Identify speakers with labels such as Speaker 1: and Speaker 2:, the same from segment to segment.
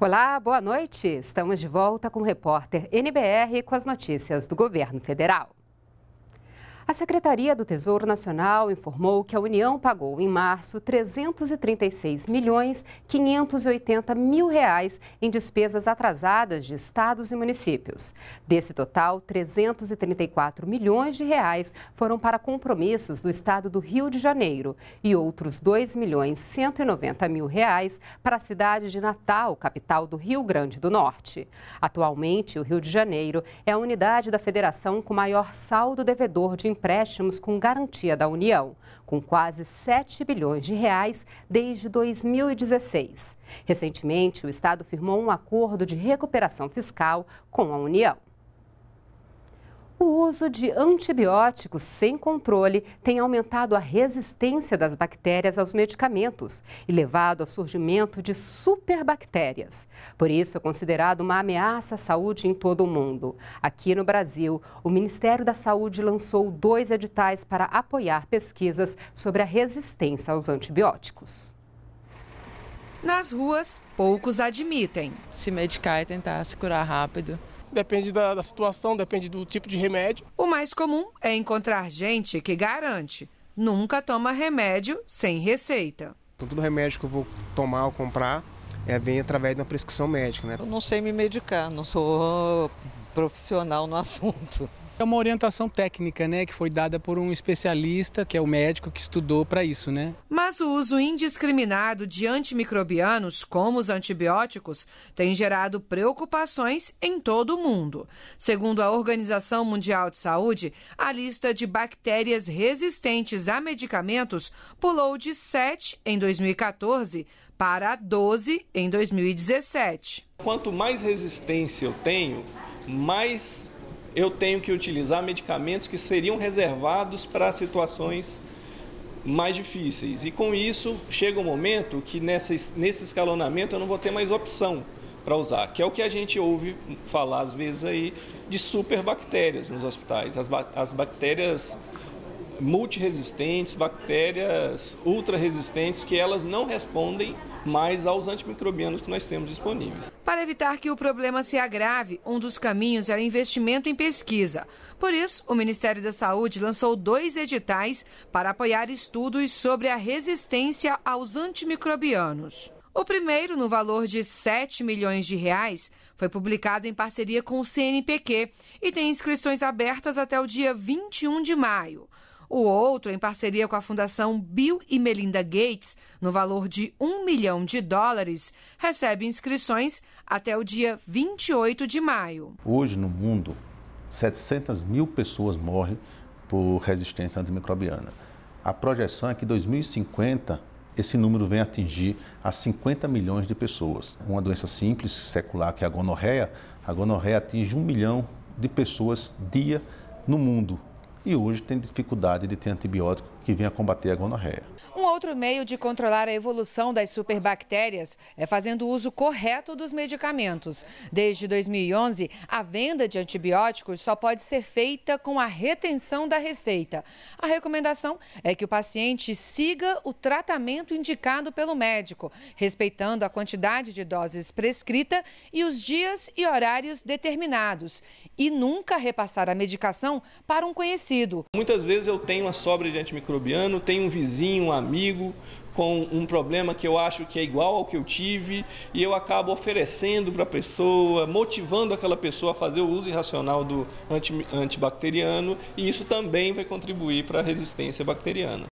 Speaker 1: Olá, boa noite. Estamos de volta com o repórter NBR com as notícias do governo federal. A Secretaria do Tesouro Nacional informou que a União pagou em março 336 milhões 580 mil reais em despesas atrasadas de estados e municípios. Desse total, 334 milhões de reais foram para compromissos do estado do Rio de Janeiro e outros 2 milhões 190 mil reais para a cidade de Natal, capital do Rio Grande do Norte. Atualmente, o Rio de Janeiro é a unidade da federação com maior saldo devedor de empréstimos com garantia da União, com quase 7 bilhões de reais desde 2016. Recentemente, o Estado firmou um acordo de recuperação fiscal com a União. O uso de antibióticos sem controle tem aumentado a resistência das bactérias aos medicamentos e levado ao surgimento de superbactérias. Por isso, é considerado uma ameaça à saúde em todo o mundo. Aqui no Brasil, o Ministério da Saúde lançou dois editais para apoiar pesquisas sobre a resistência aos antibióticos.
Speaker 2: Nas ruas, poucos admitem. Se medicar e tentar se curar rápido depende da, da situação, depende do tipo de remédio. O mais comum é encontrar gente que garante: nunca toma remédio sem receita.
Speaker 3: Então, todo remédio que eu vou tomar ou comprar é, vem através de uma prescrição médica, né? Eu
Speaker 1: não sei me medicar,
Speaker 3: não sou profissional no assunto. É uma orientação técnica, né, que foi dada por um especialista, que é o médico que estudou para isso, né?
Speaker 2: Mas o uso indiscriminado de antimicrobianos, como os antibióticos, tem gerado preocupações em todo o mundo. Segundo a Organização Mundial de Saúde, a lista de bactérias resistentes a medicamentos pulou de 7 em 2014 para 12 em 2017.
Speaker 3: Quanto mais resistência eu tenho, mas eu tenho que utilizar medicamentos que seriam reservados para situações mais difíceis. E com isso, chega um momento que nessa, nesse escalonamento eu não vou ter mais opção para usar, que é o que a gente ouve falar às vezes aí de superbactérias nos hospitais. As, ba as bactérias multiresistentes, bactérias ultra resistentes que elas não respondem mais aos antimicrobianos que nós temos disponíveis.
Speaker 2: Para evitar que o problema se agrave, um dos caminhos é o investimento em pesquisa. Por isso, o Ministério da Saúde lançou dois editais para apoiar estudos sobre a resistência aos antimicrobianos. O primeiro, no valor de 7 milhões de reais, foi publicado em parceria com o CNPq e tem inscrições abertas até o dia 21 de maio o outro em parceria com a Fundação Bill e Melinda Gates, no valor de um milhão de dólares, recebe inscrições até o dia 28 de maio.
Speaker 3: Hoje no mundo, 700 mil pessoas morrem por resistência antimicrobiana. A projeção é que 2050 esse número vem atingir a 50 milhões de pessoas. Uma doença simples, secular, que é a gonorreia, a gonorreia atinge um milhão de pessoas dia no mundo e hoje tem dificuldade de ter antibiótico que vinha combater a gonorreia.
Speaker 2: Um outro meio de controlar a evolução das superbactérias é fazendo uso correto dos medicamentos. Desde 2011, a venda de antibióticos só pode ser feita com a retenção da receita. A recomendação é que o paciente siga o tratamento indicado pelo médico, respeitando a quantidade de doses prescrita e os dias e horários determinados, e nunca repassar a medicação para um conhecido.
Speaker 3: Muitas vezes eu tenho uma sobra de antimicrobianos antimicrobiano, tem um vizinho, um amigo com um problema que eu acho que é igual ao que eu tive e eu acabo oferecendo para a pessoa, motivando aquela pessoa a fazer o uso irracional do anti antibacteriano e isso também vai contribuir para a resistência bacteriana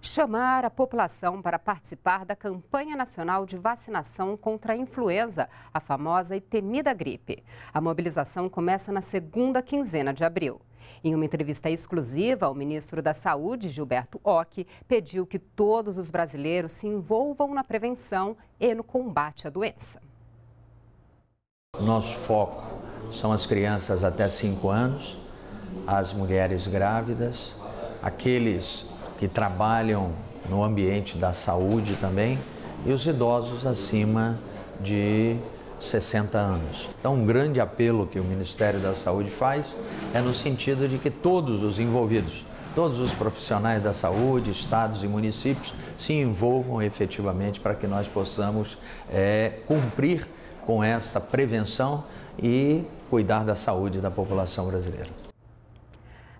Speaker 1: chamar a população para participar da campanha nacional de vacinação contra a influenza, a famosa e temida gripe. A mobilização começa na segunda quinzena de abril. Em uma entrevista exclusiva, o ministro da Saúde, Gilberto Ock, pediu que todos os brasileiros se envolvam na prevenção e no combate à doença.
Speaker 3: Nosso foco são as crianças até 5 anos, as mulheres grávidas, aqueles que trabalham no ambiente da saúde também, e os idosos acima de 60 anos. Então, um grande apelo que o Ministério da Saúde faz é no sentido de que todos os envolvidos, todos os profissionais da saúde, estados e municípios, se envolvam efetivamente para que nós possamos é, cumprir com essa prevenção e cuidar da saúde da população brasileira.